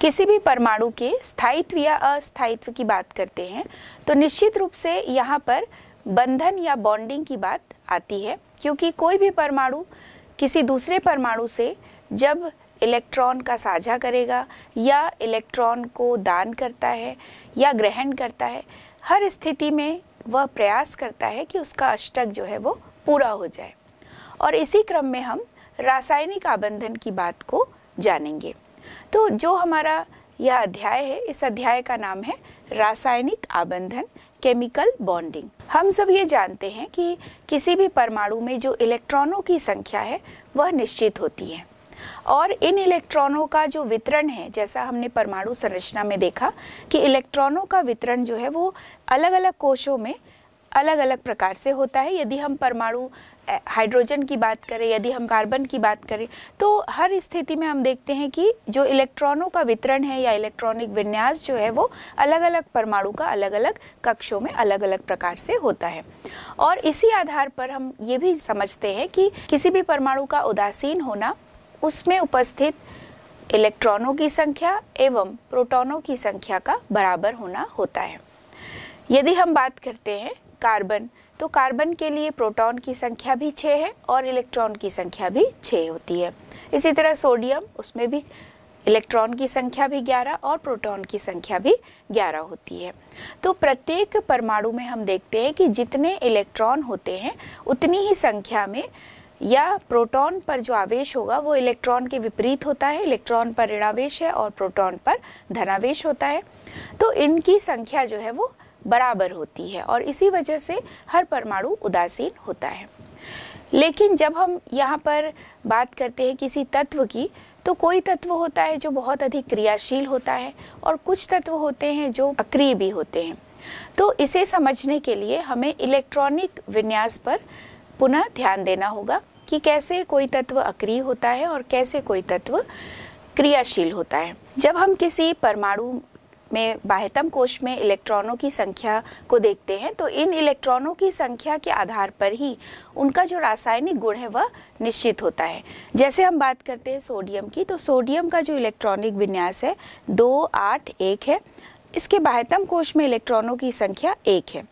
किसी भी परमाणु के स्थायित्व या अस्थायित्व की बात करते हैं तो निश्चित रूप से यहाँ पर बंधन या बॉन्डिंग की बात आती है क्योंकि कोई भी परमाणु किसी दूसरे परमाणु से जब इलेक्ट्रॉन का साझा करेगा या इलेक्ट्रॉन को दान करता है या ग्रहण करता है हर स्थिति में वह प्रयास करता है कि उसका अष्टक जो है वो पूरा हो जाए और इसी क्रम में हम रासायनिक आबंधन की बात को जानेंगे तो जो हमारा यह अध्याय है इस अध्याय का नाम है रासायनिक आबंधन केमिकल बॉन्डिंग हम सब ये जानते हैं कि किसी भी परमाणु में जो इलेक्ट्रॉनों की संख्या है वह निश्चित होती है और इन इलेक्ट्रॉनों का जो वितरण है जैसा हमने परमाणु संरचना में देखा कि इलेक्ट्रॉनों का वितरण जो है वो अलग अलग कोशों में अलग अलग प्रकार से होता है यदि हम परमाणु हाइड्रोजन की बात करें यदि हम कार्बन की बात करें तो हर स्थिति में हम देखते हैं कि जो इलेक्ट्रॉनों का वितरण है या इलेक्ट्रॉनिक विन्यास जो है वो अलग अलग परमाणु का अलग अलग कक्षों में अलग अलग प्रकार से होता है और इसी आधार पर हम ये भी समझते हैं कि किसी भी परमाणु का उदासीन होना उसमें उपस्थित इलेक्ट्रॉनों की संख्या एवं प्रोटॉनों की संख्या का बराबर होना होता है यदि हम बात करते हैं कार्बन तो कार्बन के लिए प्रोटॉन की संख्या भी छः है और इलेक्ट्रॉन की संख्या भी छः होती है इसी तरह सोडियम उसमें भी इलेक्ट्रॉन की संख्या भी 11 और प्रोटॉन की संख्या भी 11 होती है तो प्रत्येक परमाणु में हम देखते हैं कि जितने इलेक्ट्रॉन होते हैं उतनी ही संख्या में या प्रोटॉन पर जो आवेश होगा वो इलेक्ट्रॉन के विपरीत होता है इलेक्ट्रॉन पर ऋणावेश है और प्रोटॉन पर धनावेश होता है तो इनकी संख्या जो है वो बराबर होती है और इसी वजह से हर परमाणु उदासीन होता है लेकिन जब हम यहाँ पर बात करते हैं किसी तत्व की तो कोई तत्व होता है जो बहुत अधिक क्रियाशील होता है और कुछ तत्व होते हैं जो अक्रिय भी होते हैं तो इसे समझने के लिए हमें इलेक्ट्रॉनिक विन्यास पर पुनः ध्यान देना होगा कि कैसे कोई तत्व अक्रिय होता है और कैसे कोई तत्व क्रियाशील होता है जब हम किसी परमाणु में बाह्यतम कोश में इलेक्ट्रॉनों की संख्या को देखते हैं तो इन इलेक्ट्रॉनों की संख्या के आधार पर ही उनका जो रासायनिक गुण है वह निश्चित होता है जैसे हम बात करते हैं सोडियम की तो सोडियम का जो इलेक्ट्रॉनिक विन्यास है दो आठ एक है इसके बाह्यतम कोश में इलेक्ट्रॉनों की संख्या एक है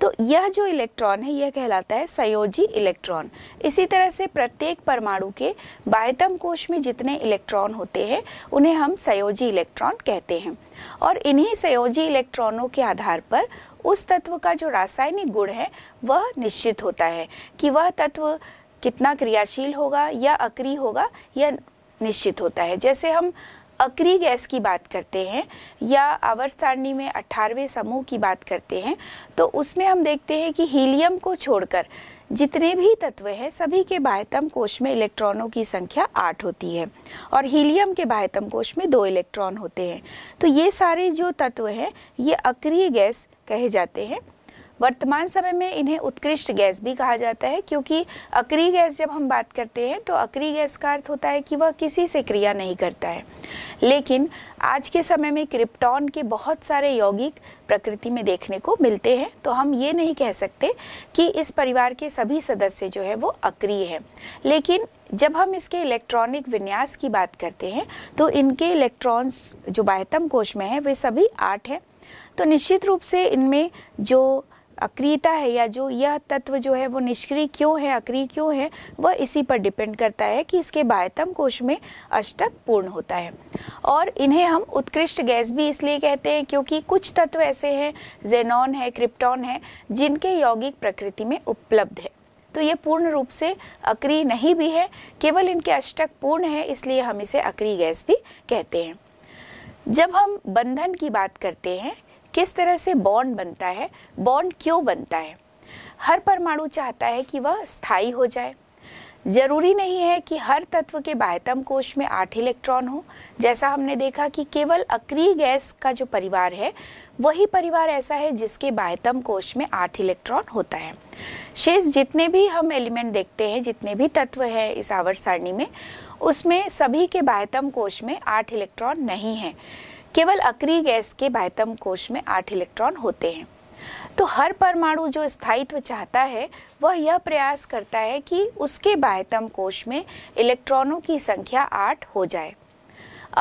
तो यह जो इलेक्ट्रॉन है यह कहलाता है संयोजी इलेक्ट्रॉन इसी तरह से प्रत्येक परमाणु के बाह्यतम कोश में जितने इलेक्ट्रॉन होते हैं उन्हें हम संयोजी इलेक्ट्रॉन कहते हैं और इन्हीं संयोजी इलेक्ट्रॉनों के आधार पर उस तत्व का जो रासायनिक गुण है वह निश्चित होता है कि वह तत्व कितना क्रियाशील होगा या अक्रिय होगा यह निश्चित होता है जैसे हम अक्री गैस की बात करते हैं या आवर्त सारणी में अठारहवें समूह की बात करते हैं तो उसमें हम देखते हैं कि हीलियम को छोड़कर जितने भी तत्व हैं सभी के बाह्यतम कोश में इलेक्ट्रॉनों की संख्या आठ होती है और हीलियम के बाह्यतम कोश में दो इलेक्ट्रॉन होते हैं तो ये सारे जो तत्व हैं ये अक्रिय गैस कहे जाते हैं वर्तमान समय में इन्हें उत्कृष्ट गैस भी कहा जाता है क्योंकि अक्री गैस जब हम बात करते हैं तो अक्री गैस का अर्थ होता है कि वह किसी से क्रिया नहीं करता है लेकिन आज के समय में क्रिप्टॉन के बहुत सारे यौगिक प्रकृति में देखने को मिलते हैं तो हम ये नहीं कह सकते कि इस परिवार के सभी सदस्य जो है वो अक्रिय हैं लेकिन जब हम इसके इलेक्ट्रॉनिक विन्यास की बात करते हैं तो इनके इलेक्ट्रॉन्स जो बाह्यतम कोश में है वे सभी आठ हैं तो निश्चित रूप से इनमें जो अक्रियता है या जो यह तत्व जो है वो निष्क्रिय क्यों है अक्रिय क्यों है वह इसी पर डिपेंड करता है कि इसके बायतम कोश में अष्टक पूर्ण होता है और इन्हें हम उत्कृष्ट गैस भी इसलिए कहते हैं क्योंकि कुछ तत्व ऐसे हैं जेनॉन है क्रिप्टॉन है जिनके यौगिक प्रकृति में उपलब्ध है तो ये पूर्ण रूप से अक्रिय नहीं भी है केवल इनके अष्टक पूर्ण है इसलिए हम इसे अक्रिय गैस भी कहते हैं जब हम बंधन की बात करते हैं किस तरह से बॉन्ड बनता है बॉन्ड क्यों बनता है हर परमाणु चाहता है कि वह स्थायी हो जाए जरूरी नहीं है कि हर तत्व के बाह्यतम कोश में आठ इलेक्ट्रॉन हो जैसा हमने देखा कि केवल अक्रिय गैस का जो परिवार है वही परिवार ऐसा है जिसके बाह्यतम कोश में आठ इलेक्ट्रॉन होता है शेष जितने भी हम एलिमेंट देखते हैं जितने भी तत्व हैं इस आवर्त सारणी में उसमें सभी के बाह्यतम कोश में आठ इलेक्ट्रॉन नहीं हैं केवल अक्री गैस के बाह्यतम कोश में आठ इलेक्ट्रॉन होते हैं तो हर परमाणु जो स्थायित्व चाहता है वह यह प्रयास करता है कि उसके बाह्यतम कोश में इलेक्ट्रॉनों की संख्या आठ हो जाए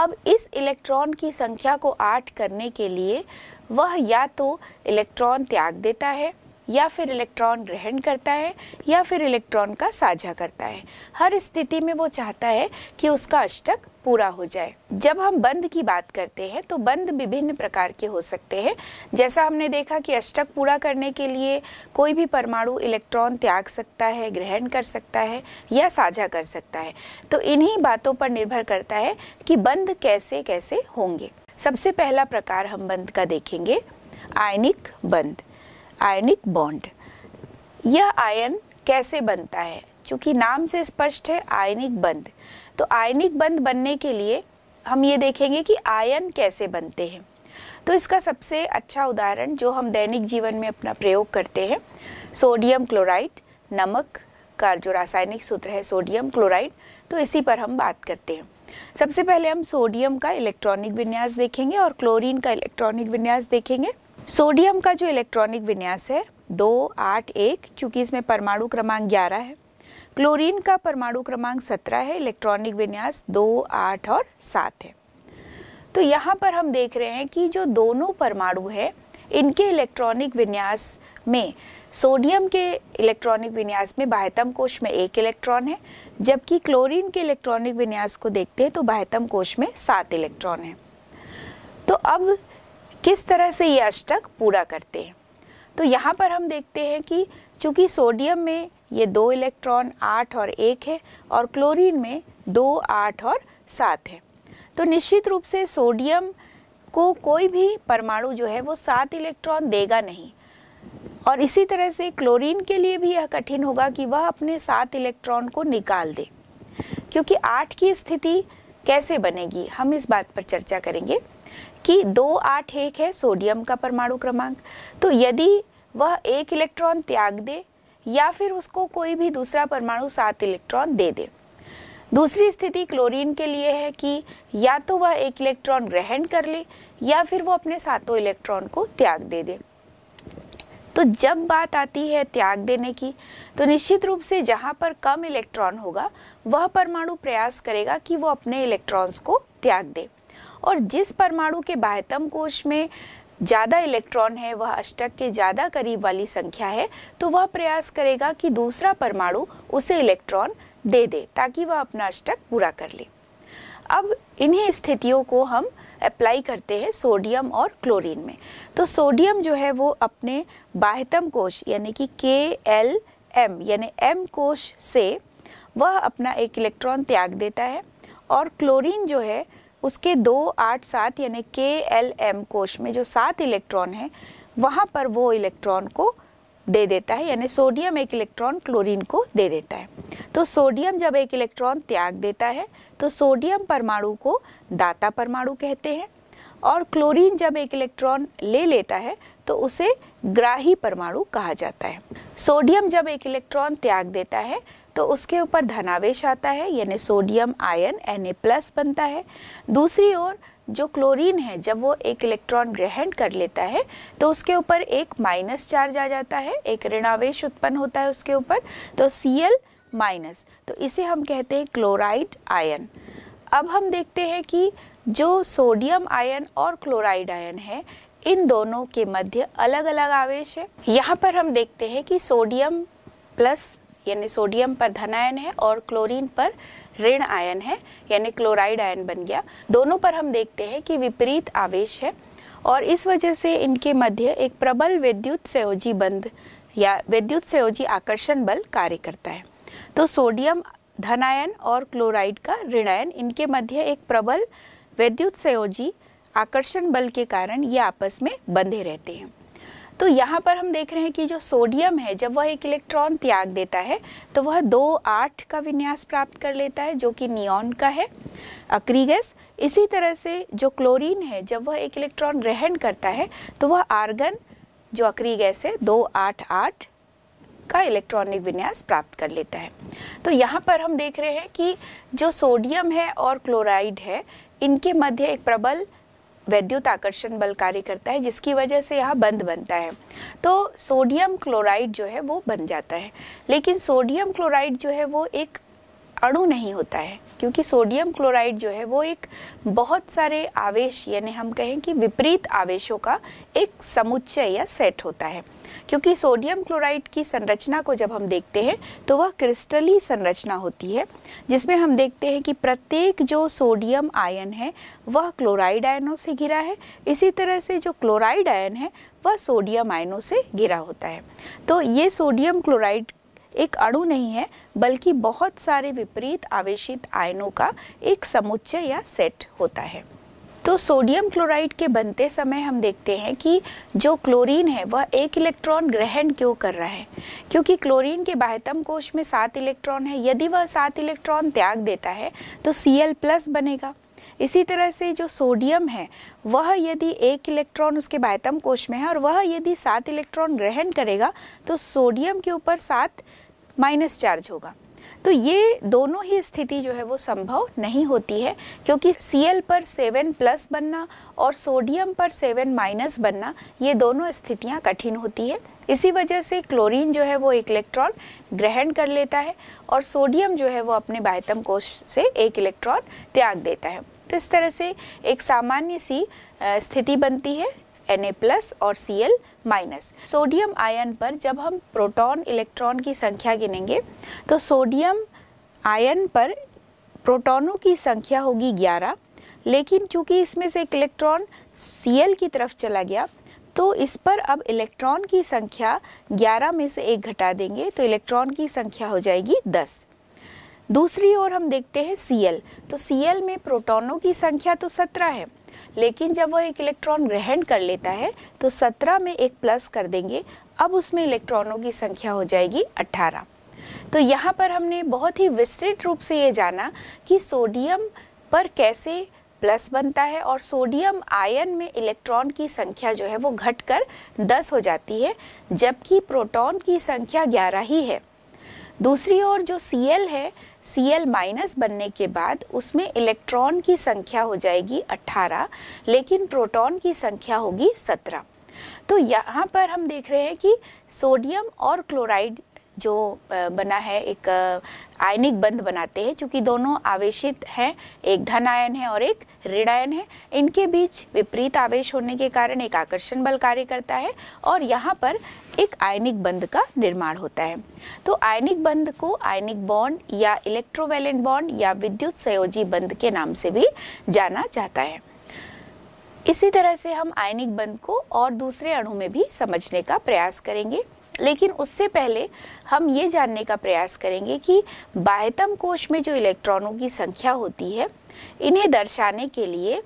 अब इस इलेक्ट्रॉन की संख्या को आठ करने के लिए वह या तो इलेक्ट्रॉन त्याग देता है या फिर इलेक्ट्रॉन ग्रहण करता है या फिर इलेक्ट्रॉन का साझा करता है हर स्थिति में वो चाहता है कि उसका अष्टक पूरा हो जाए जब हम बंद की बात करते हैं तो बंद विभिन्न प्रकार के हो सकते हैं जैसा हमने देखा कि अष्टक पूरा करने के लिए कोई भी परमाणु इलेक्ट्रॉन त्याग सकता है ग्रहण कर सकता है या साझा कर सकता है तो इन्हीं बातों पर निर्भर करता है कि बंद कैसे कैसे होंगे सबसे पहला प्रकार हम बंद का देखेंगे आयनिक बंद आयनिक बॉन्ड यह आयन कैसे बनता है क्योंकि नाम से स्पष्ट है आयनिक बंद तो आयनिक बंद बनने के लिए हम ये देखेंगे कि आयन कैसे बनते हैं तो इसका सबसे अच्छा उदाहरण जो हम दैनिक जीवन में अपना प्रयोग करते हैं सोडियम क्लोराइड नमक का जो रासायनिक सूत्र है सोडियम क्लोराइड तो इसी पर हम बात करते हैं सबसे पहले हम सोडियम का इलेक्ट्रॉनिक विन्यास देखेंगे और क्लोरीन का इलेक्ट्रॉनिक विन्यास देखेंगे सोडियम का जो इलेक्ट्रॉनिक विन्यास है दो आठ एक चूंकि इसमें परमाणु क्रमांक ग्यारह है क्लोरीन का परमाणु क्रमांक 17 है इलेक्ट्रॉनिक विन्यास दो आठ और सात है तो यहाँ पर हम देख रहे हैं कि जो दोनों परमाणु है इनके इलेक्ट्रॉनिक विन्यास में सोडियम के इलेक्ट्रॉनिक विन्यास में बाह्यतम कोश में एक इलेक्ट्रॉन है जबकि क्लोरीन के इलेक्ट्रॉनिक विन्यास को देखते हैं तो बाह्यतम कोश में सात इलेक्ट्रॉन है तो अब किस तरह से ये अष्टक पूरा करते हैं तो यहाँ पर हम देखते हैं कि चूंकि सोडियम में ये दो इलेक्ट्रॉन आठ और एक है और क्लोरीन में दो आठ और सात है तो निश्चित रूप से सोडियम को कोई भी परमाणु जो है वो सात इलेक्ट्रॉन देगा नहीं और इसी तरह से क्लोरीन के लिए भी यह कठिन होगा कि वह अपने सात इलेक्ट्रॉन को निकाल दे क्योंकि आठ की स्थिति कैसे बनेगी हम इस बात पर चर्चा करेंगे कि दो आठ एक है सोडियम का परमाणु क्रमांक तो यदि वह एक इलेक्ट्रॉन त्याग दे या फिर उसको कोई भी दूसरा परमाणु सात इलेक्ट्रॉन दे दे दूसरी स्थिति क्लोरीन के लिए है कि या तो वह एक इलेक्ट्रॉन ग्रहण कर ले या फिर वो अपने सातों इलेक्ट्रॉन को त्याग दे दे तो जब बात आती है त्याग देने की तो निश्चित रूप से जहाँ पर कम इलेक्ट्रॉन होगा वह परमाणु प्रयास करेगा कि वो अपने इलेक्ट्रॉन्स को त्याग दे और जिस परमाणु के बाह्यतम कोश में ज़्यादा इलेक्ट्रॉन है वह अष्टक के ज़्यादा करीब वाली संख्या है तो वह प्रयास करेगा कि दूसरा परमाणु उसे इलेक्ट्रॉन दे दे ताकि वह अपना अष्टक पूरा कर ले अब इन्हीं स्थितियों को हम अप्लाई करते हैं सोडियम और क्लोरीन में तो सोडियम जो है वो अपने बाह्यतम कोश यानी कि के एल एम यानी एम कोश से वह अपना एक इलेक्ट्रॉन त्याग देता है और क्लोरीन जो है उसके दो आठ सात यानी के एल एम कोश में जो सात इलेक्ट्रॉन है वहाँ पर वो इलेक्ट्रॉन को दे देता है यानी सोडियम एक इलेक्ट्रॉन क्लोरीन को दे देता है तो सोडियम जब एक इलेक्ट्रॉन त्याग देता है तो सोडियम परमाणु को दाता परमाणु कहते हैं और क्लोरीन जब एक इलेक्ट्रॉन ले लेता है तो उसे ग्राही परमाणु कहा जाता है सोडियम जब एक इलेक्ट्रॉन त्याग देता है तो उसके ऊपर धनावेश आता है यानी सोडियम आयन एन प्लस बनता है दूसरी ओर जो क्लोरीन है जब वो एक इलेक्ट्रॉन ग्रहण कर लेता है तो उसके ऊपर एक माइनस चार्ज आ जाता है एक ऋणावेश उत्पन्न होता है उसके ऊपर तो सी एल माइनस तो इसे हम कहते हैं क्लोराइड आयन अब हम देखते हैं कि जो सोडियम आयन और क्लोराइड आयन है इन दोनों के मध्य अलग अलग आवेश है यहाँ पर हम देखते हैं कि सोडियम प्लस यानी सोडियम पर धन आयन है और क्लोरीन पर ऋण आयन है यानी क्लोराइड आयन बन गया दोनों पर हम देखते हैं कि विपरीत आवेश है और इस वजह से इनके मध्य एक प्रबल विद्युत सयोजी बंध या विद्युत सयोजी आकर्षण बल कार्य करता है तो सोडियम धनायन और क्लोराइड का ऋणायन इनके मध्य एक प्रबल विद्युत संयोजी आकर्षण बल के कारण ये आपस में बंधे रहते हैं तो यहाँ पर हम देख रहे हैं कि जो सोडियम है जब वह एक इलेक्ट्रॉन त्याग देता है तो वह दो आठ का विन्यास प्राप्त कर लेता है जो कि नियॉन का है अक्रीगस इसी तरह से जो क्लोरीन है जब वह एक इलेक्ट्रॉन ग्रहण करता है तो वह आर्गन जो गैस है दो आठ आठ का इलेक्ट्रॉनिक विन्यास प्राप्त कर लेता है तो यहाँ पर हम देख रहे हैं कि जो सोडियम है और क्लोराइड है इनके मध्य एक प्रबल वैद्युत आकर्षण बल कार्य करता है जिसकी वजह से यह बंद बनता है तो सोडियम क्लोराइड जो है वो बन जाता है लेकिन सोडियम क्लोराइड जो है वो एक अणु नहीं होता है क्योंकि सोडियम क्लोराइड जो है वो एक बहुत सारे आवेश यानी हम कहें कि विपरीत आवेशों का एक समुच्चय या सेट होता है क्योंकि सोडियम क्लोराइड की संरचना को जब हम देखते हैं तो वह क्रिस्टली संरचना होती है जिसमें हम देखते हैं कि प्रत्येक जो सोडियम आयन है वह क्लोराइड आयनों से घिरा है इसी तरह से जो क्लोराइड आयन है वह सोडियम आयनों से घिरा होता है तो ये सोडियम क्लोराइड एक अणु नहीं है बल्कि बहुत सारे विपरीत आवेशित आयनों का एक समुच्चय या सेट होता है तो सोडियम क्लोराइड के बनते समय हम देखते हैं कि जो क्लोरीन है वह एक इलेक्ट्रॉन ग्रहण क्यों कर रहा है क्योंकि क्लोरीन के बाह्यतम कोश में सात इलेक्ट्रॉन है यदि वह सात इलेक्ट्रॉन त्याग देता है तो सी एल प्लस बनेगा इसी तरह से जो सोडियम है वह यदि एक इलेक्ट्रॉन उसके बाह्यतम कोश में है और वह यदि सात इलेक्ट्रॉन ग्रहण करेगा तो सोडियम के ऊपर सात माइनस चार्ज होगा तो ये दोनों ही स्थिति जो है वो संभव नहीं होती है क्योंकि एल पर सेवन प्लस बनना और सोडियम पर सेवन माइनस बनना ये दोनों स्थितियाँ कठिन होती है इसी वजह से क्लोरीन जो है वो एक इलेक्ट्रॉन ग्रहण कर लेता है और सोडियम जो है वो अपने बाह्यतम कोष से एक इलेक्ट्रॉन त्याग देता है तो इस तरह से एक सामान्य सी स्थिति बनती है Na प्लस और Cl माइनस सोडियम आयन पर जब हम प्रोटॉन इलेक्ट्रॉन की संख्या गिनेंगे तो सोडियम आयन पर प्रोटॉनों की संख्या होगी 11 लेकिन चूंकि इसमें से एक इलेक्ट्रॉन एल की तरफ चला गया तो इस पर अब इलेक्ट्रॉन की संख्या 11 में से एक घटा देंगे तो इलेक्ट्रॉन की संख्या हो जाएगी 10 दूसरी ओर हम देखते हैं एल तो एल में प्रोटॉनों की संख्या तो 17 है लेकिन जब वह एक इलेक्ट्रॉन ग्रहण कर लेता है तो 17 में एक प्लस कर देंगे अब उसमें इलेक्ट्रॉनों की संख्या हो जाएगी 18 तो यहाँ पर हमने बहुत ही विस्तृत रूप से ये जाना कि सोडियम पर कैसे प्लस बनता है और सोडियम आयन में इलेक्ट्रॉन की संख्या जो है वो घटकर 10 हो जाती है जबकि प्रोटॉन की संख्या 11 ही है दूसरी ओर जो Cl है सी एल माइनस बनने के बाद उसमें इलेक्ट्रॉन की संख्या हो जाएगी 18 लेकिन प्रोटॉन की संख्या होगी 17 तो यहाँ पर हम देख रहे हैं कि सोडियम और क्लोराइड जो बना है एक आयनिक बंध बनाते हैं क्योंकि दोनों आवेशित हैं एक धन आयन है और एक ऋण आयन है इनके बीच विपरीत आवेश होने के कारण एक आकर्षण बल कार्य करता है और यहाँ पर एक आयनिक बंध का निर्माण होता है तो आयनिक बंध को आयनिक बॉन्ड या इलेक्ट्रोवेलेंट बॉन्ड या विद्युत संयोजी बंध के नाम से भी जाना जाता है इसी तरह से हम आयनिक बंध को और दूसरे अणु में भी समझने का प्रयास करेंगे लेकिन उससे पहले हम ये जानने का प्रयास करेंगे कि बाह्यतम कोश में जो इलेक्ट्रॉनों की संख्या होती है इन्हें दर्शाने के लिए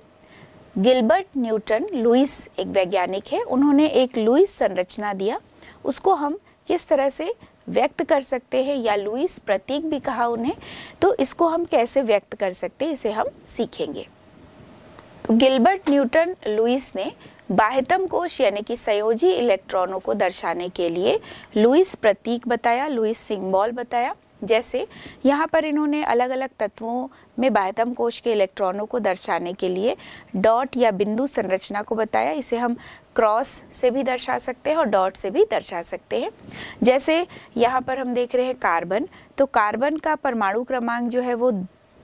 गिल्बर्ट न्यूटन लुइस एक वैज्ञानिक है उन्होंने एक लुइस संरचना दिया उसको हम किस तरह से व्यक्त कर सकते हैं या लुइस प्रतीक भी कहा उन्हें तो इसको हम कैसे व्यक्त कर सकते हैं इसे हम सीखेंगे तो गिल्बर्ट न्यूटन लुइस ने बाह्यतम कोश यानी कि संयोजी इलेक्ट्रॉनों को दर्शाने के लिए लुइस प्रतीक बताया लुइस सिंबॉल बताया जैसे यहाँ पर इन्होंने अलग अलग तत्वों में बाह्यतम कोश के इलेक्ट्रॉनों को दर्शाने के लिए डॉट या बिंदु संरचना को बताया इसे हम क्रॉस से भी दर्शा सकते हैं और डॉट से भी दर्शा सकते हैं जैसे यहाँ पर हम देख रहे हैं कार्बन तो कार्बन का परमाणु क्रमांक जो है वो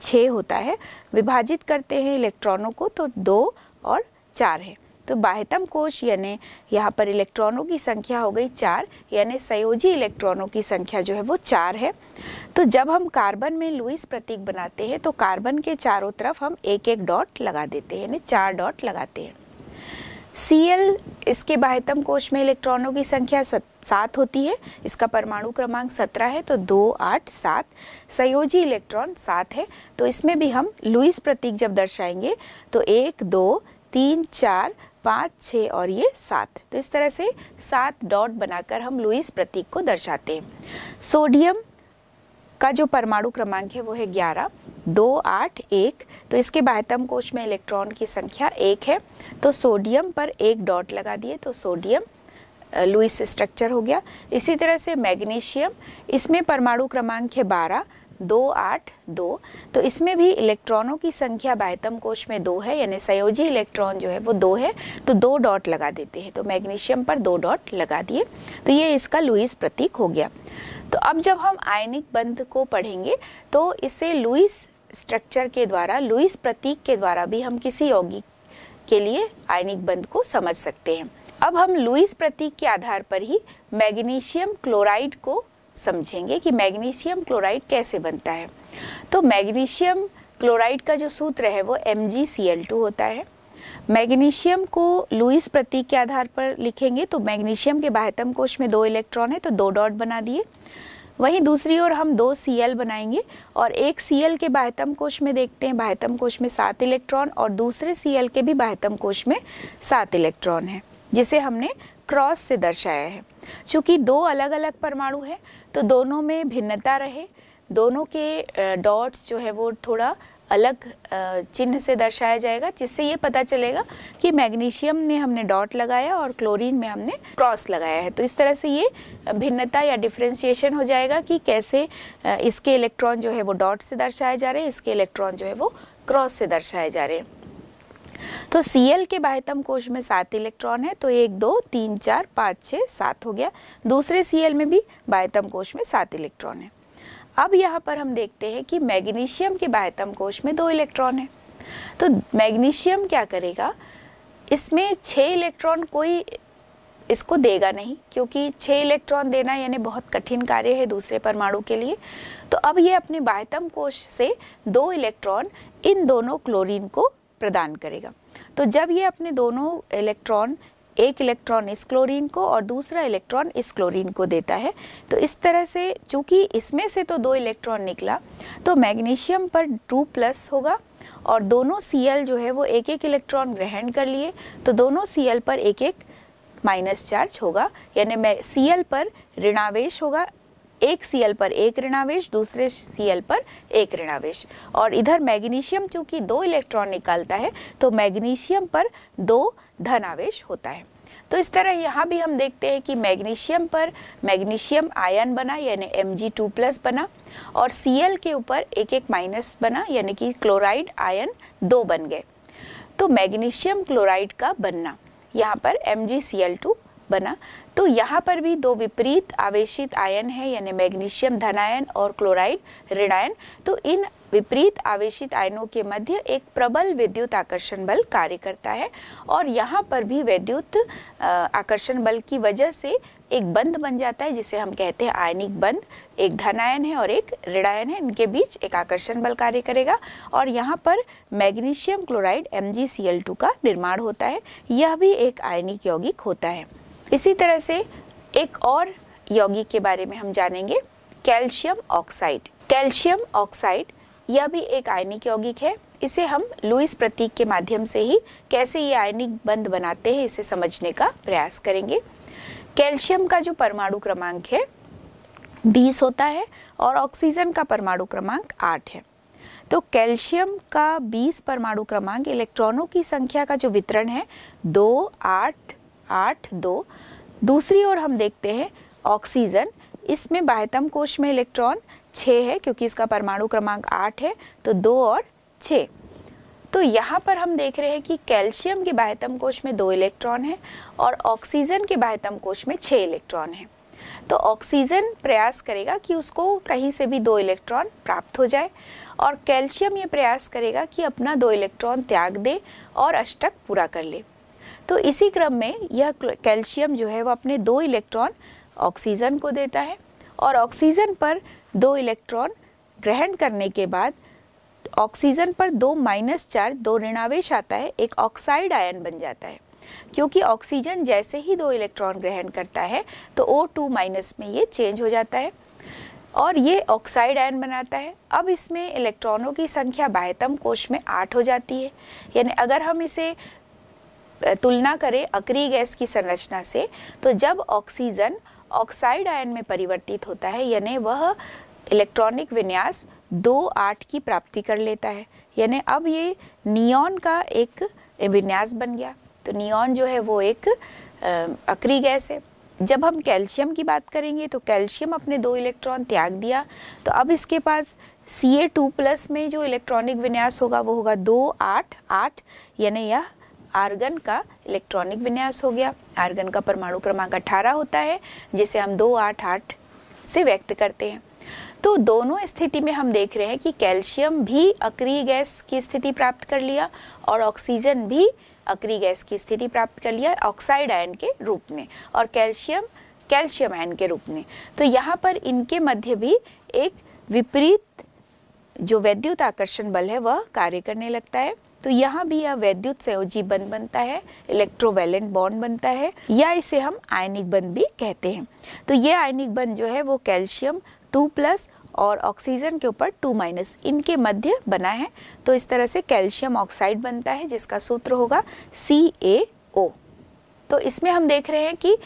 छः होता है विभाजित करते हैं इलेक्ट्रॉनों को तो दो और चार है तो बाह्यतम कोश यानी यहाँ पर इलेक्ट्रॉनों की संख्या हो गई चार यानी संयोजी इलेक्ट्रॉनों की संख्या जो है वो चार है तो जब हम कार्बन में लुइस प्रतीक बनाते हैं तो कार्बन के चारों तरफ हम एक एक डॉट लगा देते हैं यानी चार डॉट लगाते हैं Cl इसके बाह्यतम कोश में इलेक्ट्रॉनों की संख्या सात होती है इसका परमाणु क्रमांक सत्रह है तो दो आठ सात संयोजी इलेक्ट्रॉन सात है तो इसमें भी हम लुइस प्रतीक जब दर्शाएंगे तो एक दो तीन चार पाँच छः और ये सात तो इस तरह से सात डॉट बनाकर हम लुइस प्रतीक को दर्शाते हैं सोडियम का जो परमाणु क्रमांक है वो है ग्यारह दो आठ एक तो इसके बाह्यतम कोश में इलेक्ट्रॉन की संख्या एक है तो सोडियम पर एक डॉट लगा दिए तो सोडियम लुइस स्ट्रक्चर हो गया इसी तरह से मैग्नीशियम इसमें परमाणु क्रमांक है बारह दो आठ दो तो इसमें भी इलेक्ट्रॉनों की संख्या बाह्यतम कोश में दो है यानी सयोजी इलेक्ट्रॉन जो है वो दो है तो दो डॉट लगा देते हैं तो मैग्नीशियम पर दो डॉट लगा दिए तो ये इसका लुइस प्रतीक हो गया तो अब जब हम आयनिक बंध को पढ़ेंगे तो इसे लुइस स्ट्रक्चर के द्वारा लुइस प्रतीक के द्वारा भी हम किसी यौगिक के लिए आयनिक बंध को समझ सकते हैं अब हम लुइस प्रतीक के आधार पर ही मैग्नीशियम क्लोराइड को समझेंगे कि मैग्नीशियम क्लोराइड कैसे बनता है तो मैग्नीशियम क्लोराइड का जो सूत्र है वो एम होता है मैग्नीशियम को लुइस प्रतीक के आधार पर लिखेंगे तो मैग्नीशियम के बाह्यतम कोश में दो इलेक्ट्रॉन है तो दो डॉट बना दिए वहीं दूसरी ओर हम दो सी बनाएंगे और एक सी के बाह्यतम कोश में देखते हैं बाह्यतम कोश में सात इलेक्ट्रॉन और दूसरे सी के भी बाह्यतम कोश में सात इलेक्ट्रॉन है जिसे हमने क्रॉस से दर्शाया है चूँकि दो अलग अलग परमाणु है तो दोनों में भिन्नता रहे दोनों के डॉट्स जो है वो थोड़ा अलग चिन्ह से दर्शाया जाएगा जिससे ये पता चलेगा कि मैग्नीशियम में हमने डॉट लगाया और क्लोरीन में हमने क्रॉस लगाया है तो इस तरह से ये भिन्नता या डिफ्रेंशिएशन हो जाएगा कि कैसे इसके इलेक्ट्रॉन जो है वो डॉट से दर्शाए जा रहे हैं इसके इलेक्ट्रॉन जो है वो क्रॉस से दर्शाए जा रहे हैं तो Cl के बाह्यतम कोश में सात इलेक्ट्रॉन है तो एक दो तीन चार पाँच छः सात हो गया दूसरे Cl में भी बाह्यतम कोश में सात इलेक्ट्रॉन है अब यहाँ पर हम देखते हैं कि मैग्नीशियम के बाह्यतम कोश में दो इलेक्ट्रॉन है तो मैग्नीशियम क्या करेगा इसमें छः इलेक्ट्रॉन कोई इसको देगा नहीं क्योंकि छः इलेक्ट्रॉन देना यानी बहुत कठिन कार्य है दूसरे परमाणु के लिए तो अब ये अपने बाह्यतम कोश से दो इलेक्ट्रॉन इन दोनों क्लोरीन को प्रदान करेगा तो जब ये अपने दोनों इलेक्ट्रॉन एक इलेक्ट्रॉन इस क्लोरीन को और दूसरा इलेक्ट्रॉन इस क्लोरीन को देता है तो इस तरह से चूंकि इसमें से तो दो इलेक्ट्रॉन निकला तो मैग्नीशियम पर टू प्लस होगा और दोनों सी जो है वो एक एक इलेक्ट्रॉन ग्रहण कर लिए तो दोनों सी पर एक एक माइनस चार्ज होगा यानी मै सी पर ऋणावेश होगा एक सीएल पर एक ऋणावेश दूसरे सीएल पर एक ऋणावेश और इधर मैग्नीशियम चूंकि दो इलेक्ट्रॉन निकालता है तो मैग्नीशियम पर दो धनावेश होता है तो इस तरह यहाँ भी हम देखते हैं कि मैग्नीशियम पर मैग्नीशियम आयन बना यानी टू प्लस बना और Cl के ऊपर एक एक माइनस बना यानी कि क्लोराइड आयन दो बन गए तो मैग्नीशियम क्लोराइड का बनना यहाँ पर MgCl2 बना तो यहाँ पर भी दो विपरीत आवेशित आयन है यानी मैग्नीशियम धनायन और क्लोराइड ऋणायन तो इन विपरीत आवेशित आयनों के मध्य एक प्रबल विद्युत आकर्षण बल कार्य करता है और यहाँ पर भी विद्युत आकर्षण बल की वजह से एक बंध बन जाता है जिसे हम कहते हैं आयनिक बंध एक धनायन है और एक ऋणायन है इनके बीच एक आकर्षण बल कार्य करेगा और यहाँ पर मैग्नीशियम क्लोराइड एम का निर्माण होता है यह भी एक आयनिक यौगिक होता है इसी तरह से एक और यौगिक के बारे में हम जानेंगे कैल्शियम ऑक्साइड कैल्शियम ऑक्साइड यह भी एक आयनिक यौगिक है इसे हम लुइस प्रतीक के माध्यम से ही कैसे ये आयनिक बंद बनाते हैं इसे समझने का प्रयास करेंगे कैल्शियम का जो परमाणु क्रमांक है बीस होता है और ऑक्सीजन का परमाणु क्रमांक आठ है तो कैल्शियम का 20 परमाणु क्रमांक इलेक्ट्रॉनों की संख्या का जो वितरण है दो आठ आठ दो दूसरी ओर हम देखते हैं ऑक्सीजन इसमें बाह्यतम कोश में इलेक्ट्रॉन छः है क्योंकि इसका परमाणु क्रमांक आठ है तो दो और छः तो यहाँ पर हम देख रहे हैं कि कैल्शियम के बाह्यतम कोश में दो इलेक्ट्रॉन है और ऑक्सीजन के बाह्यतम कोश में छः इलेक्ट्रॉन है तो ऑक्सीजन प्रयास करेगा कि उसको कहीं से भी दो इलेक्ट्रॉन प्राप्त हो जाए और कैल्शियम ये प्रयास करेगा कि अपना दो इलेक्ट्रॉन त्याग दे और अष्टक पूरा कर ले तो इसी क्रम में यह कैल्शियम जो है वो अपने दो इलेक्ट्रॉन ऑक्सीजन को देता है और ऑक्सीजन पर दो इलेक्ट्रॉन ग्रहण करने के बाद ऑक्सीजन पर दो माइनस चार्ज दो ऋणावेश आता है एक ऑक्साइड आयन बन जाता है क्योंकि ऑक्सीजन जैसे ही दो इलेक्ट्रॉन ग्रहण करता है तो ओ टू माइनस में ये चेंज हो जाता है और ये ऑक्साइड आयन बनाता है अब इसमें इलेक्ट्रॉनों की संख्या बाह्यतम कोश में आठ हो जाती है यानी अगर हम इसे तुलना करें अक्री गैस की संरचना से तो जब ऑक्सीजन ऑक्साइड आयन में परिवर्तित होता है यानी वह इलेक्ट्रॉनिक विन्यास दो आठ की प्राप्ति कर लेता है यानी अब ये नियॉन का एक विन्यास बन गया तो नियॉन जो है वो एक अक्री गैस है जब हम कैल्शियम की बात करेंगे तो कैल्शियम अपने दो इलेक्ट्रॉन त्याग दिया तो अब इसके पास सी ए टू प्लस में जो इलेक्ट्रॉनिक विन्यास होगा वो होगा दो आठ आठ यानी यह आर्गन का इलेक्ट्रॉनिक विन्यास हो गया आर्गन का परमाणु क्रमांक अठारह होता है जिसे हम दो आठ आठ से व्यक्त करते हैं तो दोनों स्थिति में हम देख रहे हैं कि कैल्शियम भी अक्री गैस की स्थिति प्राप्त कर लिया और ऑक्सीजन भी अक्री गैस की स्थिति प्राप्त कर लिया ऑक्साइड आयन के रूप में और कैल्शियम कैल्शियम आयन के रूप में तो यहाँ पर इनके मध्य भी एक विपरीत जो वैद्युत आकर्षण बल है वह कार्य करने लगता है तो यहाँ भी यह वैद्युत संयोजी बंध बनता है इलेक्ट्रोवेलेंट बॉन्ड बनता है या इसे हम आयनिक बंध भी कहते हैं तो ये आयनिक बंध जो है वो कैल्शियम टू प्लस और ऑक्सीजन के ऊपर टू माइनस इनके मध्य बना है तो इस तरह से कैल्शियम ऑक्साइड बनता है जिसका सूत्र होगा सी ए ओ तो इसमें हम देख रहे हैं कि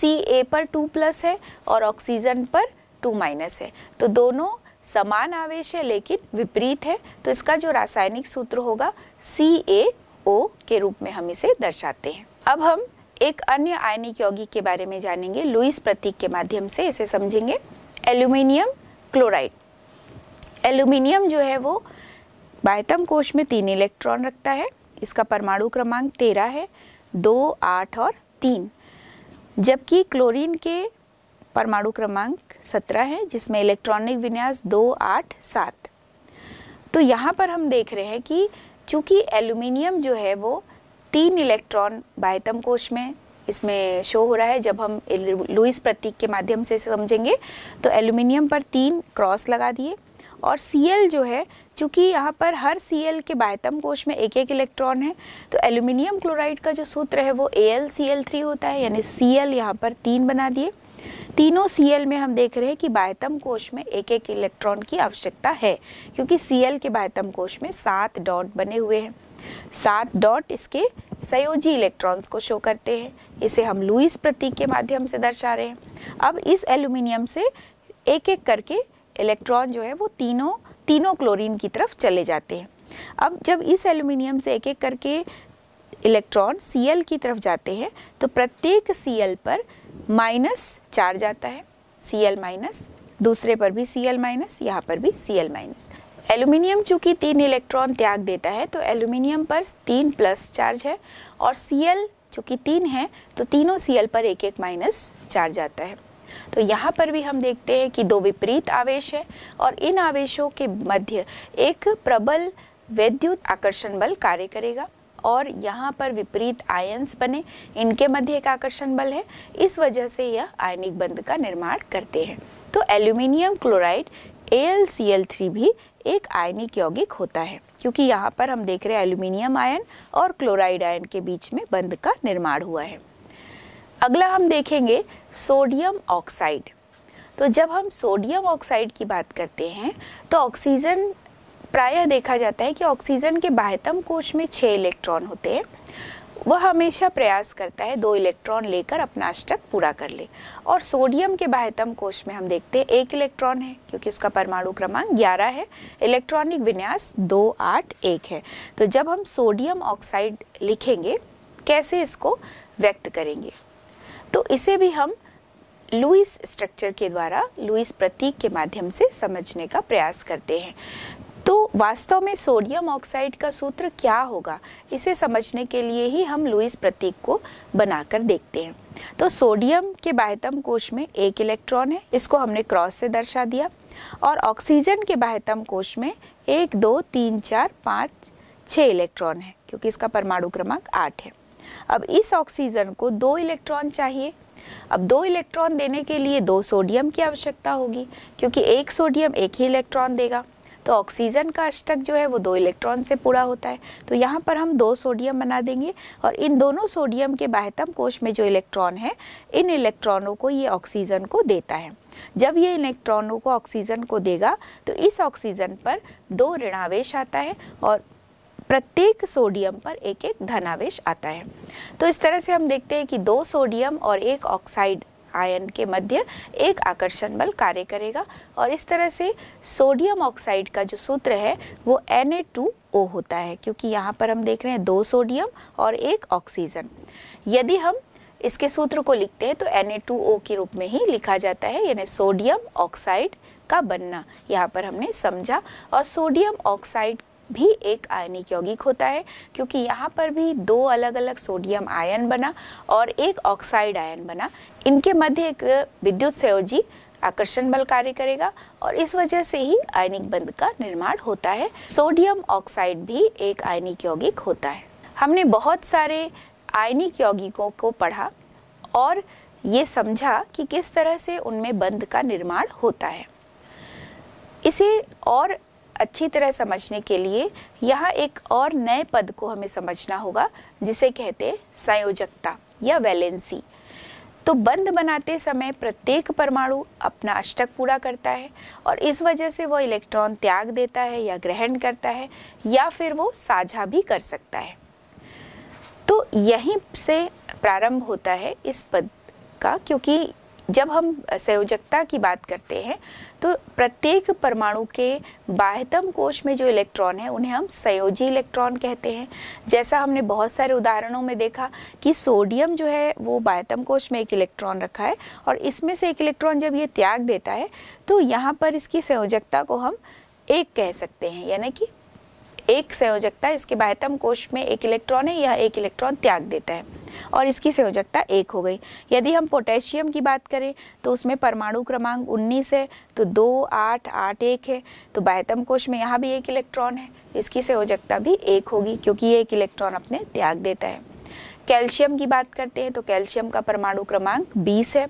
सी ए पर टू प्लस है और ऑक्सीजन पर टू माइनस है तो दोनों समान आवेश है लेकिन विपरीत है तो इसका जो रासायनिक सूत्र होगा सी ए ओ के रूप में हम इसे दर्शाते हैं अब हम एक अन्य आयनिक यौगिक के बारे में जानेंगे लुइस प्रतीक के माध्यम से इसे समझेंगे एल्यूमिनियम क्लोराइड एल्यूमिनियम जो है वो बाह्यतम कोश में तीन इलेक्ट्रॉन रखता है इसका परमाणु क्रमांक तेरह है दो आठ और तीन जबकि क्लोरीन के परमाणु क्रमांक सत्रह है जिसमें इलेक्ट्रॉनिक विन्यास दो आठ सात तो यहाँ पर हम देख रहे हैं कि चूँकि एल्यूमिनियम जो है वो तीन इलेक्ट्रॉन बाह्यतम कोश में इसमें शो हो रहा है जब हम लुइस प्रतीक के माध्यम से समझेंगे तो एल्यूमिनियम पर तीन क्रॉस लगा दिए और सी जो है चूँकि यहाँ पर हर सी के बाह्यतम कोश में एक एक इलेक्ट्रॉन है तो एल्यूमिनियम क्लोराइड का जो सूत्र है वो ए होता है यानी सी यहाँ पर तीन बना दिए तीनों सी में हम देख रहे हैं कि बायतम कोश में एक एक इलेक्ट्रॉन की आवश्यकता है क्योंकि सी के बायतम कोश में सात डॉट बने हुए हैं सात डॉट इसके संयोजी इलेक्ट्रॉन्स को शो करते हैं इसे हम लुइस प्रतीक के माध्यम से दर्शा रहे हैं अब इस एल्यूमिनियम से एक एक करके इलेक्ट्रॉन जो है वो तीनों तीनों क्लोरीन की तरफ चले जाते हैं अब जब इस एल्यूमिनियम से एक एक करके इलेक्ट्रॉन सी की तरफ जाते हैं तो प्रत्येक सी पर माइनस चार्ज आता है सी एल माइनस दूसरे पर भी सी एल माइनस यहाँ पर भी सी एल माइनस एल्यूमिनियम चूंकि तीन इलेक्ट्रॉन त्याग देता है तो एल्यूमिनियम पर तीन प्लस चार्ज है और सी एल चूँकि तीन है तो तीनों सी एल पर एक एक माइनस चार्ज आता है तो यहाँ पर भी हम देखते हैं कि दो विपरीत आवेश है और इन आवेशों के मध्य एक प्रबल वैद्युत आकर्षण बल कार्य करेगा और यहाँ पर विपरीत आयंस बने इनके मध्य एक आकर्षण बल है इस वजह से यह आयनिक बंध का निर्माण करते हैं तो एल्यूमिनियम क्लोराइड AlCl3 भी एक आयनिक यौगिक होता है क्योंकि यहाँ पर हम देख रहे हैं एल्यूमिनियम आयन और क्लोराइड आयन के बीच में बंध का निर्माण हुआ है अगला हम देखेंगे सोडियम ऑक्साइड तो जब हम सोडियम ऑक्साइड की बात करते हैं तो ऑक्सीजन प्रायः देखा जाता है कि ऑक्सीजन के बाह्यतम कोश में छः इलेक्ट्रॉन होते हैं वह हमेशा प्रयास करता है दो इलेक्ट्रॉन लेकर अपना अष्टक पूरा कर ले और सोडियम के बाह्यतम कोश में हम देखते हैं एक इलेक्ट्रॉन है क्योंकि उसका परमाणु क्रमांक ग्यारह है इलेक्ट्रॉनिक विन्यास दो आठ एक है तो जब हम सोडियम ऑक्साइड लिखेंगे कैसे इसको व्यक्त करेंगे तो इसे भी हम लुइस स्ट्रक्चर के द्वारा लुइस प्रतीक के माध्यम से समझने का प्रयास करते हैं वास्तव में सोडियम ऑक्साइड का सूत्र क्या होगा इसे समझने के लिए ही हम लुइस प्रतीक को बनाकर देखते हैं तो सोडियम के बाह्यतम कोश में एक इलेक्ट्रॉन है इसको हमने क्रॉस से दर्शा दिया और ऑक्सीजन के बाह्यतम कोश में एक दो तीन चार पाँच छः इलेक्ट्रॉन है क्योंकि इसका परमाणु क्रमांक आठ है अब इस ऑक्सीजन को दो इलेक्ट्रॉन चाहिए अब दो इलेक्ट्रॉन देने के लिए दो सोडियम की आवश्यकता होगी क्योंकि एक सोडियम एक ही इलेक्ट्रॉन देगा तो ऑक्सीजन का अष्टक जो है वो दो इलेक्ट्रॉन से पूरा होता है तो यहाँ पर हम दो सोडियम बना देंगे और इन दोनों सोडियम के बाह्यतम कोश में जो इलेक्ट्रॉन है इन इलेक्ट्रॉनों को ये ऑक्सीजन को देता है जब ये इलेक्ट्रॉनों को ऑक्सीजन को देगा तो इस ऑक्सीजन पर दो ऋणावेश आता है और प्रत्येक सोडियम पर एक एक धनावेश आता है तो इस तरह से हम देखते हैं कि दो सोडियम और एक ऑक्साइड आयन के मध्य एक आकर्षण बल कार्य करेगा और इस तरह से सोडियम ऑक्साइड का जो सूत्र है वो Na2O होता है क्योंकि यहाँ पर हम देख रहे हैं दो सोडियम और एक ऑक्सीजन यदि हम इसके सूत्र को लिखते हैं तो Na2O के रूप में ही लिखा जाता है यानी सोडियम ऑक्साइड का बनना यहाँ पर हमने समझा और सोडियम ऑक्साइड भी एक आयनिक यौगिक होता है क्योंकि यहाँ पर भी दो अलग अलग सोडियम आयन बना और एक ऑक्साइड आयन बना इनके मध्य एक विद्युत संयोजी आकर्षण बल कार्य करेगा और इस वजह से ही आयनिक बंध का निर्माण होता है सोडियम ऑक्साइड भी एक आयनिक यौगिक होता है हमने बहुत सारे आयनिक यौगिकों को पढ़ा और ये समझा कि किस तरह से उनमें बंध का निर्माण होता है इसे और अच्छी तरह समझने के लिए यहाँ एक और नए पद को हमें समझना होगा जिसे कहते हैं संयोजकता या वैलेंसी तो बंद बनाते समय प्रत्येक परमाणु अपना अष्टक पूरा करता है और इस वजह से वो इलेक्ट्रॉन त्याग देता है या ग्रहण करता है या फिर वो साझा भी कर सकता है तो यहीं से प्रारंभ होता है इस पद का क्योंकि जब हम संयोजकता की बात करते हैं तो प्रत्येक परमाणु के बाह्यतम कोश में जो इलेक्ट्रॉन है उन्हें हम संयोजी इलेक्ट्रॉन कहते हैं जैसा हमने बहुत सारे उदाहरणों में देखा कि सोडियम जो है वो बाह्यतम कोश में एक इलेक्ट्रॉन रखा है और इसमें से एक इलेक्ट्रॉन जब ये त्याग देता है तो यहाँ पर इसकी संयोजकता को हम एक कह सकते हैं यानी कि एक संयोजकता इसके बाह्यतम कोश में एक इलेक्ट्रॉन है यह एक इलेक्ट्रॉन त्याग देता है और इसकी संयोजकता एक हो गई यदि हम पोटेशियम की बात करें तो उसमें परमाणु क्रमांक 19 है तो दो आठ आठ एक है तो बाह्यतम कोश में यहाँ भी एक इलेक्ट्रॉन है इसकी संयोजकता भी एक होगी क्योंकि ये एक इलेक्ट्रॉन अपने त्याग देता है कैल्शियम की बात करते हैं तो कैल्शियम का परमाणु क्रमांक 20 है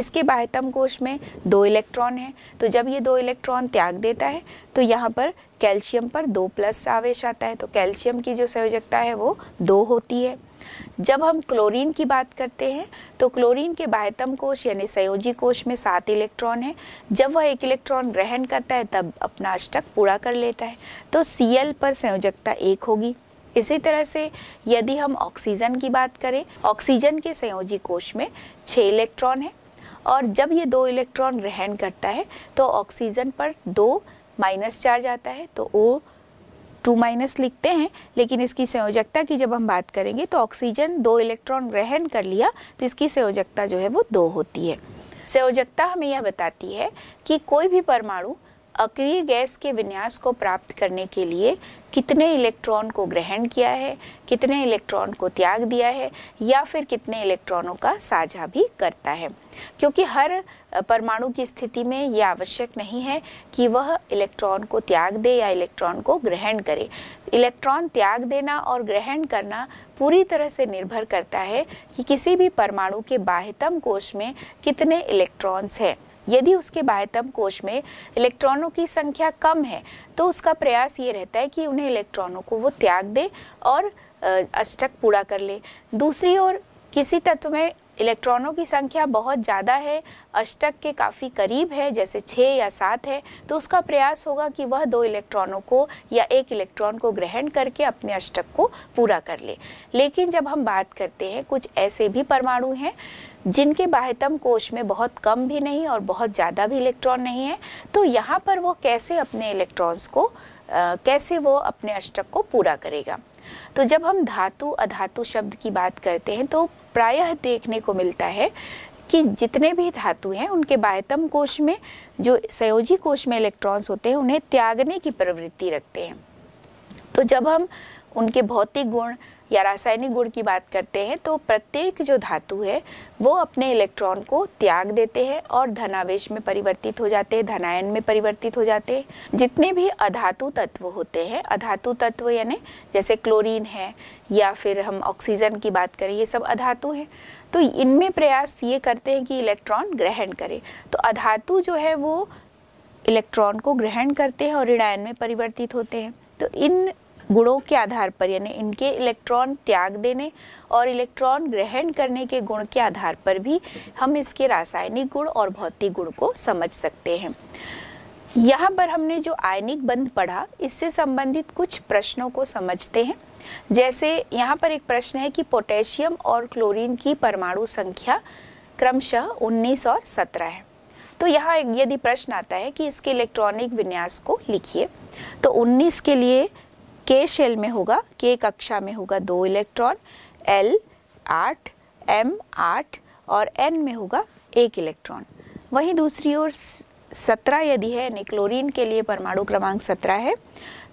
इसके बाह्यतम कोश में दो इलेक्ट्रॉन है तो जब ये दो इलेक्ट्रॉन त्याग देता है तो यहाँ पर कैल्शियम पर दो प्लस आवेश आता है तो कैल्शियम की जो संयोजकता है वो दो होती है जब हम क्लोरीन की बात करते हैं तो क्लोरीन के बाह्यतम कोश यानी संयोजी कोश में सात इलेक्ट्रॉन है जब वह एक इलेक्ट्रॉन ग्रहण करता है तब अपना अष्टक पूरा कर लेता है तो सी पर संयोजकता एक होगी इसी तरह से यदि हम ऑक्सीजन की बात करें ऑक्सीजन के संयोजी कोश में छः इलेक्ट्रॉन है और जब ये दो इलेक्ट्रॉन ग्रहण करता है तो ऑक्सीजन पर दो माइनस चार्ज आता है तो ओ टू माइनस लिखते हैं लेकिन इसकी संयोजकता की जब हम बात करेंगे तो ऑक्सीजन दो इलेक्ट्रॉन ग्रहण कर लिया तो इसकी संयोजकता जो है वो दो होती है संयोजकता हमें यह बताती है कि कोई भी परमाणु अक्रिय गैस के विन्यास को प्राप्त करने के लिए कितने इलेक्ट्रॉन को ग्रहण किया है कितने इलेक्ट्रॉन को त्याग दिया है या फिर कितने इलेक्ट्रॉनों का साझा भी करता है क्योंकि हर परमाणु की स्थिति में ये आवश्यक नहीं है कि वह इलेक्ट्रॉन को त्याग दे या इलेक्ट्रॉन को ग्रहण करे इलेक्ट्रॉन त्याग देना और ग्रहण करना पूरी तरह से निर्भर करता है कि किसी भी परमाणु के बाह्यतम कोष में कितने इलेक्ट्रॉन्स हैं यदि उसके बाह्यतम कोश में इलेक्ट्रॉनों की संख्या कम है तो उसका प्रयास ये रहता है कि उन्हें इलेक्ट्रॉनों को वो त्याग दे और अष्टक पूरा कर ले दूसरी ओर किसी तत्व में इलेक्ट्रॉनों की संख्या बहुत ज़्यादा है अष्टक के काफ़ी करीब है जैसे छः या सात है तो उसका प्रयास होगा कि वह दो इलेक्ट्रॉनों को या एक इलेक्ट्रॉन को ग्रहण करके अपने अष्टक को पूरा कर ले। लेकिन जब हम बात करते हैं कुछ ऐसे भी परमाणु हैं जिनके बाह्यतम कोश में बहुत कम भी नहीं और बहुत ज़्यादा भी इलेक्ट्रॉन नहीं है तो यहाँ पर वो कैसे अपने इलेक्ट्रॉन्स को आ, कैसे वो अपने अष्टक को पूरा करेगा तो जब हम धातु अधातु शब्द की बात करते हैं तो प्रायः देखने को मिलता है कि जितने भी धातु हैं उनके बाह्यतम कोश में जो संयोजी कोश में इलेक्ट्रॉन्स होते हैं उन्हें त्यागने की प्रवृत्ति रखते हैं तो जब हम उनके भौतिक गुण या रासायनिक गुण की बात करते हैं तो प्रत्येक जो धातु है वो अपने इलेक्ट्रॉन को त्याग देते हैं और धनावेश में परिवर्तित हो जाते हैं धनायन में परिवर्तित हो जाते हैं जितने भी अधातु तत्व होते हैं अधातु तत्व यानी जैसे क्लोरीन है या फिर हम ऑक्सीजन की बात करें ये सब अधातु है तो इनमें प्रयास ये करते हैं कि इलेक्ट्रॉन ग्रहण करें तो अधातु जो है वो इलेक्ट्रॉन को ग्रहण करते हैं और ऋणायन में परिवर्तित होते हैं तो इन गुणों के आधार पर यानी इनके इलेक्ट्रॉन त्याग देने और इलेक्ट्रॉन ग्रहण करने के गुण के आधार पर भी हम इसके रासायनिक गुण और भौतिक गुण को समझ सकते हैं यहाँ पर हमने जो आयनिक बंध पढ़ा इससे संबंधित कुछ प्रश्नों को समझते हैं जैसे यहाँ पर एक प्रश्न है कि पोटेशियम और क्लोरीन की परमाणु संख्या क्रमशः 19 और 17 है तो यहाँ यदि प्रश्न आता है कि इसके इलेक्ट्रॉनिक विन्यास को लिखिए तो 19 के लिए के शेल में होगा के कक्षा में होगा दो इलेक्ट्रॉन एल आठ एम आठ और एन में होगा एक इलेक्ट्रॉन वहीं दूसरी ओर सत्रह यदि है यानी क्लोरीन के लिए परमाणु क्रमांक सत्रह है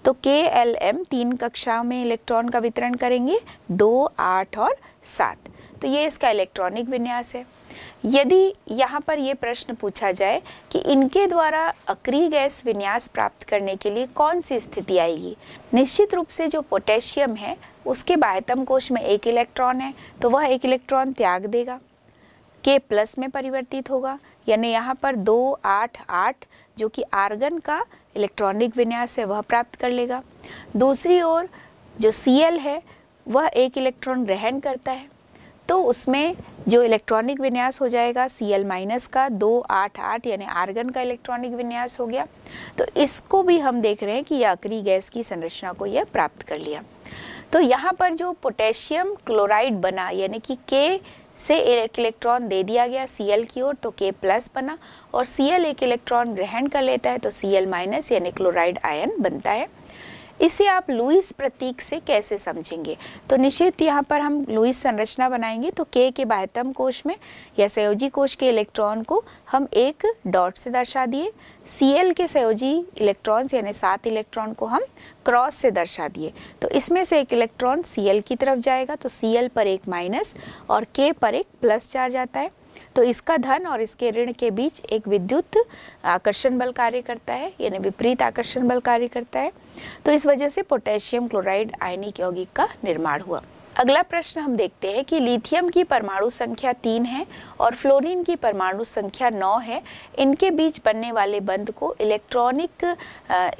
तो के एल एम तीन कक्षा में इलेक्ट्रॉन का वितरण करेंगे दो आठ और सात तो ये इसका इलेक्ट्रॉनिक विन्यास है यदि यहाँ पर ये प्रश्न पूछा जाए कि इनके द्वारा अक्री गैस विन्यास प्राप्त करने के लिए कौन सी स्थिति आएगी निश्चित रूप से जो पोटेशियम है उसके बाह्यतम कोश में एक इलेक्ट्रॉन है तो वह एक इलेक्ट्रॉन त्याग देगा के प्लस में परिवर्तित होगा यानी यहाँ पर दो आठ आठ जो कि आर्गन का इलेक्ट्रॉनिक विन्यास है वह प्राप्त कर लेगा दूसरी ओर जो सी है वह एक इलेक्ट्रॉन ग्रहण करता है तो उसमें जो इलेक्ट्रॉनिक विन्यास हो जाएगा सी एल माइनस का दो आठ आठ यानी आर्गन का इलेक्ट्रॉनिक विन्यास हो गया तो इसको भी हम देख रहे हैं कि यह अक्री गैस की संरचना को यह प्राप्त कर लिया तो यहाँ पर जो पोटेशियम क्लोराइड बना यानी कि के से एक इलेक्ट्रॉन दे दिया गया सी एल की ओर तो के प्लस बना और सी एल एक इलेक्ट्रॉन ग्रहण कर लेता है तो सी एल माइनस यानी क्लोराइड आयन बनता है इसे आप लुइस प्रतीक से कैसे समझेंगे तो निश्चित यहाँ पर हम लुइस संरचना बनाएंगे तो के के बाह्यतम कोश में या सयोजी कोश के इलेक्ट्रॉन को हम एक डॉट से दर्शा दिए सी के सयोजी इलेक्ट्रॉन्स यानी सात इलेक्ट्रॉन को हम क्रॉस से दर्शा दिए तो इसमें से एक इलेक्ट्रॉन सी की तरफ जाएगा तो सी पर एक माइनस और के पर एक प्लस चार्ज आता है तो इसका धन और इसके ऋण के बीच एक विद्युत आकर्षण बल कार्य करता है यानी विपरीत आकर्षण बल कार्य करता है तो इस वजह से पोटेशियम क्लोराइड आयनिक यौगिक का निर्माण हुआ अगला प्रश्न हम देखते हैं कि लिथियम की परमाणु संख्या तीन है और फ्लोरीन की परमाणु संख्या नौ है इनके बीच बनने वाले बंध को इलेक्ट्रॉनिक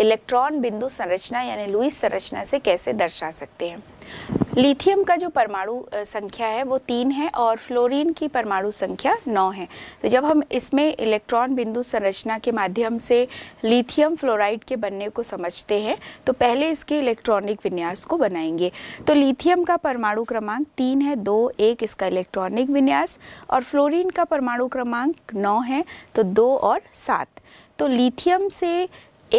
इलेक्ट्रॉन बिंदु संरचना यानी लुइस संरचना से कैसे दर्शा सकते हैं लिथियम का जो परमाणु संख्या है वो तीन है और फ्लोरीन की परमाणु संख्या नौ है तो जब हम इसमें इलेक्ट्रॉन बिंदु संरचना के माध्यम से लिथियम फ्लोराइड के बनने को समझते हैं तो पहले इसके इलेक्ट्रॉनिक विन्यास को बनाएंगे तो लिथियम का परमाणु क्रमांक तीन है दो एक इसका इलेक्ट्रॉनिक विन्यास और फ्लोरिन का परमाणु क्रमांक नौ है तो दो और सात तो लिथियम से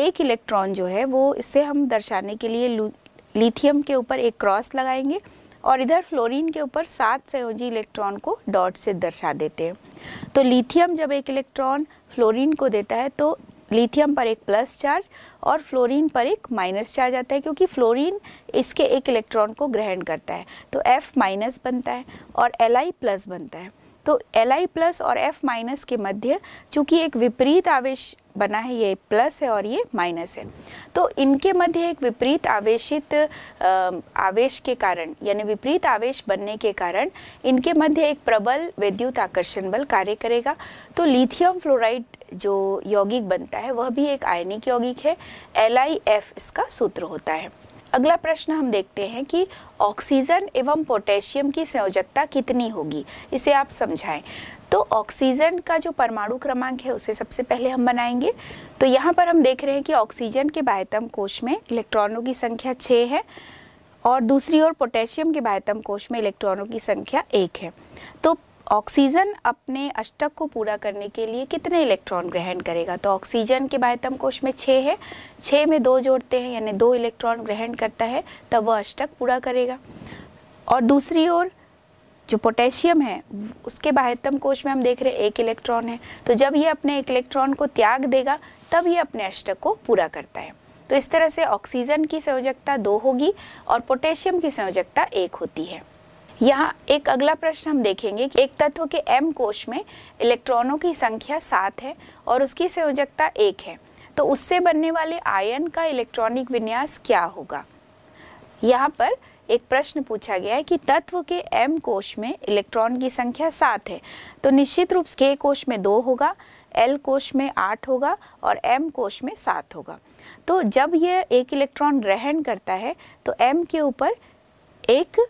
एक इलेक्ट्रॉन जो है वो इसे हम दर्शाने के लिए लिथियम के ऊपर एक क्रॉस लगाएंगे और इधर फ्लोरीन के ऊपर सात संयोजी इलेक्ट्रॉन को डॉट से दर्शा देते हैं तो लिथियम जब एक इलेक्ट्रॉन फ्लोरीन को देता है तो लिथियम पर एक प्लस चार्ज और फ्लोरीन पर एक माइनस चार्ज आता है क्योंकि फ्लोरीन इसके एक इलेक्ट्रॉन को ग्रहण करता है तो F माइनस बनता है और एल आई प्लस बनता है तो एल आई प्लस और एफ माइनस के मध्य चूंकि एक विपरीत आवेश बना है ये प्लस है और ये माइनस है तो इनके मध्य एक विपरीत आवेशित आवेश के कारण यानी विपरीत आवेश बनने के कारण इनके मध्य एक प्रबल विद्युत आकर्षण बल कार्य करेगा तो लिथियम फ्लोराइड जो यौगिक बनता है वह भी एक आयनिक यौगिक है एल इसका सूत्र होता है अगला प्रश्न हम देखते हैं कि ऑक्सीजन एवं पोटेशियम की संयोजकता कितनी होगी इसे आप समझाएं तो ऑक्सीजन का जो परमाणु क्रमांक है उसे सबसे पहले हम बनाएंगे तो यहाँ पर हम देख रहे हैं कि ऑक्सीजन के बायतम कोश में इलेक्ट्रॉनों की संख्या छः है और दूसरी ओर पोटेशियम के बायतम कोश में इलेक्ट्रॉनों की संख्या एक है तो ऑक्सीजन अपने अष्टक को पूरा करने के लिए कितने इलेक्ट्रॉन ग्रहण करेगा तो ऑक्सीजन के बाह्यतम कोश में छः है छः में दो जोड़ते हैं यानी दो इलेक्ट्रॉन ग्रहण करता है तब वह अष्टक पूरा करेगा और दूसरी ओर जो पोटेशियम है उसके बाह्यतम कोश में हम देख रहे हैं एक इलेक्ट्रॉन है तो जब ये अपने एक इलेक्ट्रॉन को त्याग देगा तब ये अपने अष्टक को पूरा करता है तो इस तरह से ऑक्सीजन की संयोजकता दो होगी और पोटेशियम की संयोजकता एक होती है यहाँ एक अगला प्रश्न हम देखेंगे कि एक तत्व के एम कोश में इलेक्ट्रॉनों की संख्या सात है और उसकी संयोजकता एक है तो उससे बनने वाले आयन का इलेक्ट्रॉनिक विन्यास क्या होगा यहाँ पर एक प्रश्न पूछा गया है कि तत्व के एम कोश में इलेक्ट्रॉन की संख्या सात है तो निश्चित रूप से के कोश में दो होगा एल कोश में आठ होगा और एम कोश में सात होगा तो जब ये एक इलेक्ट्रॉन ग्रहण करता है तो एम के ऊपर एक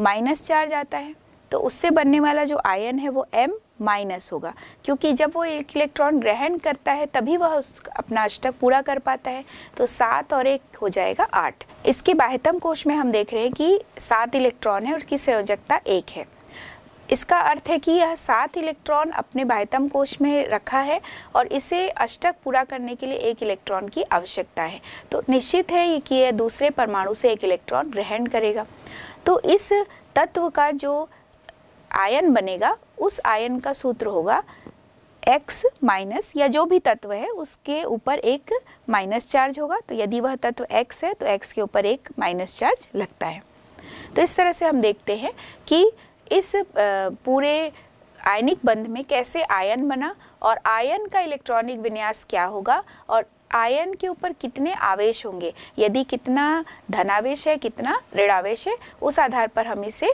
माइनस चार्ज आता है तो उससे बनने वाला जो आयन है वो एम माइनस होगा क्योंकि जब वो एक इलेक्ट्रॉन ग्रहण करता है तभी वह उस अपना अष्टक पूरा कर पाता है तो सात और एक हो जाएगा आठ इसके बाह्यतम कोश में हम देख रहे हैं कि सात इलेक्ट्रॉन है और उसकी संयोजकता एक है इसका अर्थ है कि यह सात इलेक्ट्रॉन अपने बाह्यतम कोश में रखा है और इसे अष्टक पूरा करने के लिए एक इलेक्ट्रॉन की आवश्यकता है तो निश्चित है कि यह दूसरे परमाणु से एक इलेक्ट्रॉन ग्रहण करेगा तो इस तत्व का जो आयन बनेगा उस आयन का सूत्र होगा एक्स माइनस या जो भी तत्व है उसके ऊपर एक माइनस चार्ज होगा तो यदि वह तत्व एक्स है तो एक्स के ऊपर एक माइनस चार्ज लगता है तो इस तरह से हम देखते हैं कि इस पूरे आयनिक बंध में कैसे आयन बना और आयन का इलेक्ट्रॉनिक विन्यास क्या होगा और आयन के ऊपर कितने आवेश होंगे यदि कितना धनावेश है कितना ऋणावेश है उस आधार पर हम इसे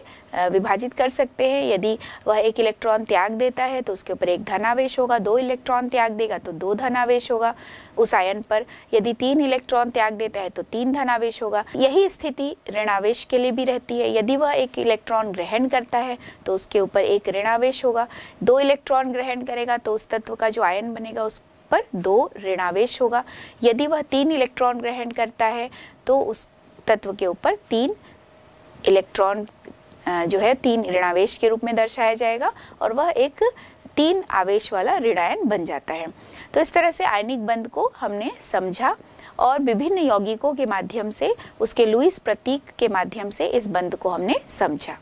विभाजित कर सकते हैं यदि वह एक इलेक्ट्रॉन त्याग देता है तो उसके ऊपर एक धनावेश होगा दो इलेक्ट्रॉन त्याग देगा तो दो धनावेश होगा उस आयन पर यदि तीन इलेक्ट्रॉन त्याग देता है तो तीन धनावेश होगा यही स्थिति ऋणावेश के लिए भी रहती है यदि वह एक इलेक्ट्रॉन ग्रहण करता है तो उसके ऊपर एक ऋणावेश होगा दो इलेक्ट्रॉन ग्रहण करेगा तो उस तत्व का जो आयन बनेगा उस पर दो ऋणावेश होगा यदि वह तीन इलेक्ट्रॉन ग्रहण करता है तो उस तत्व के ऊपर तीन इलेक्ट्रॉन जो है तीन ऋणावेश के रूप में दर्शाया जाएगा और वह एक तीन आवेश वाला ऋणायन बन जाता है तो इस तरह से आयनिक बंद को हमने समझा और विभिन्न यौगिकों के माध्यम से उसके लुइस प्रतीक के माध्यम से इस बंद को हमने समझा